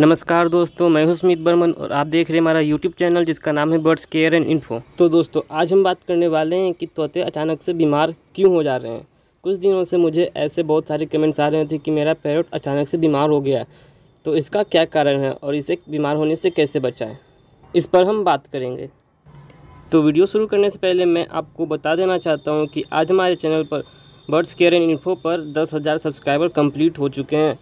नमस्कार दोस्तों मैं हूं सुमित बर्मन और आप देख रहे हैं हमारा यूट्यूब चैनल जिसका नाम है बर्ड्स केयर एंड इन्फो तो दोस्तों आज हम बात करने वाले हैं कि तोते अचानक से बीमार क्यों हो जा रहे हैं कुछ दिनों से मुझे ऐसे बहुत सारे कमेंट्स आ रहे थे कि मेरा पैरोट अचानक से बीमार हो गया तो इसका क्या कारण है और इसे बीमार होने से कैसे बचाएँ इस पर हम बात करेंगे तो वीडियो शुरू करने से पहले मैं आपको बता देना चाहता हूँ कि आज हमारे चैनल पर बर्ड्स केयर एंड इन्फो पर दस हज़ार सब्सक्राइबर कम्प्लीट हो चुके हैं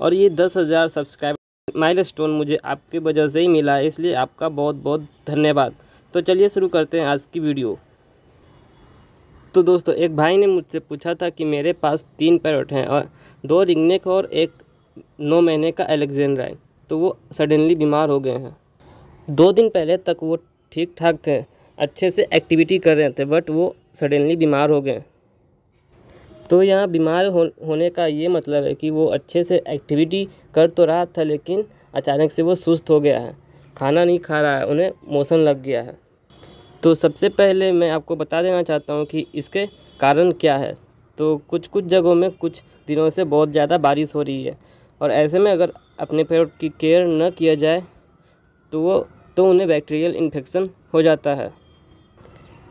और ये दस हज़ार सब्सक्राइबर माइलस्टोन मुझे आपकी वजह से ही मिला है इसलिए आपका बहुत बहुत धन्यवाद तो चलिए शुरू करते हैं आज की वीडियो तो दोस्तों एक भाई ने मुझसे पूछा था कि मेरे पास तीन पैरट हैं और दो रिंगनेक और एक नौ महीने का एलेक्जेंड्रा है तो वो सडनली बीमार हो गए हैं दो दिन पहले तक वो ठीक ठाक थे अच्छे से एक्टिविटी कर रहे थे बट वो सडनली बीमार हो गए तो यहाँ बीमार हो, होने का ये मतलब है कि वो अच्छे से एक्टिविटी कर तो रहा था लेकिन अचानक से वो सुस्त हो गया है खाना नहीं खा रहा है उन्हें मोशन लग गया है तो सबसे पहले मैं आपको बता देना चाहता हूँ कि इसके कारण क्या है तो कुछ कुछ जगहों में कुछ दिनों से बहुत ज़्यादा बारिश हो रही है और ऐसे में अगर अपने पेड़ की केयर न किया जाए तो वो तो उन्हें बैक्टीरियल इन्फेक्शन हो जाता है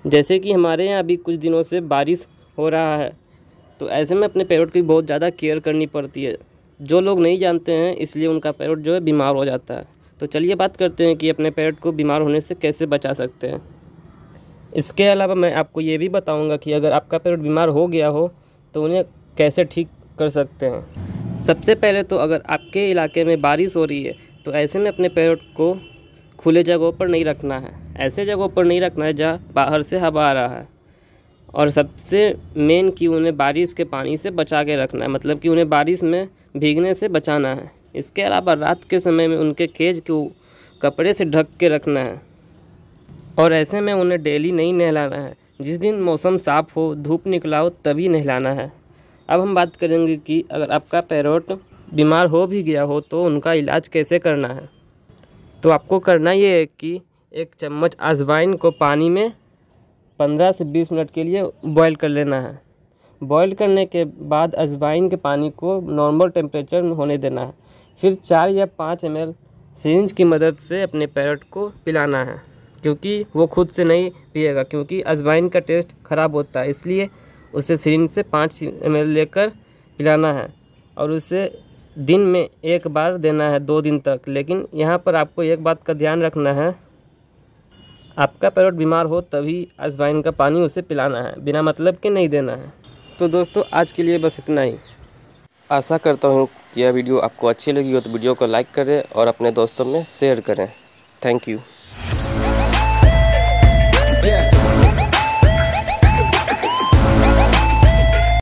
जैसे कि हमारे यहाँ अभी कुछ दिनों से बारिश हो रहा है तो ऐसे में अपने पैरोट की बहुत ज़्यादा केयर करनी पड़ती है जो लोग नहीं जानते हैं इसलिए उनका पैरोट जो है बीमार हो जाता है तो चलिए बात करते हैं कि अपने पैरोट को बीमार होने से कैसे बचा सकते हैं इसके अलावा मैं आपको ये भी बताऊँगा कि अगर आपका पैरोट बीमार हो गया हो तो उन्हें कैसे ठीक कर सकते हैं सबसे पहले तो अगर आपके इलाके में बारिश हो रही है तो ऐसे में अपने पैरोट को खुले जगहों पर नहीं रखना है ऐसे जगहों पर नहीं रखना है जहाँ बाहर से हवा आ रहा है और सबसे मेन कि उन्हें बारिश के पानी से बचा के रखना है मतलब कि उन्हें बारिश में भीगने से बचाना है इसके अलावा रात के समय में उनके केज को कपड़े से ढक के रखना है और ऐसे में उन्हें डेली नहीं नहलाना है जिस दिन मौसम साफ़ हो धूप निकला हो तभी नहलाना है अब हम बात करेंगे कि अगर आपका पैरोट बीमार हो भी गया हो तो उनका इलाज कैसे करना है तो आपको करना ये है कि एक चम्मच अजवाइन को पानी में पंद्रह से बीस मिनट के लिए बॉयल कर लेना है बॉयल करने के बाद अजवाइन के पानी को नॉर्मल टेम्परेचर में होने देना है फिर चार या पाँच एम एल सीरिंज की मदद से अपने पैरट को पिलाना है क्योंकि वो खुद से नहीं पिएगा क्योंकि अजवाइन का टेस्ट ख़राब होता है इसलिए उसे सीरिंज से पाँच एम लेकर पिलाना है और उसे दिन में एक बार देना है दो दिन तक लेकिन यहाँ पर आपको एक बात का ध्यान रखना है आपका पैरोट बीमार हो तभी अजवाइन का पानी उसे पिलाना है बिना मतलब के नहीं देना है तो दोस्तों आज के लिए बस इतना ही आशा करता हूँ कि यह वीडियो आपको अच्छी लगी हो तो वीडियो को लाइक करें और अपने दोस्तों में शेयर करें थैंक यू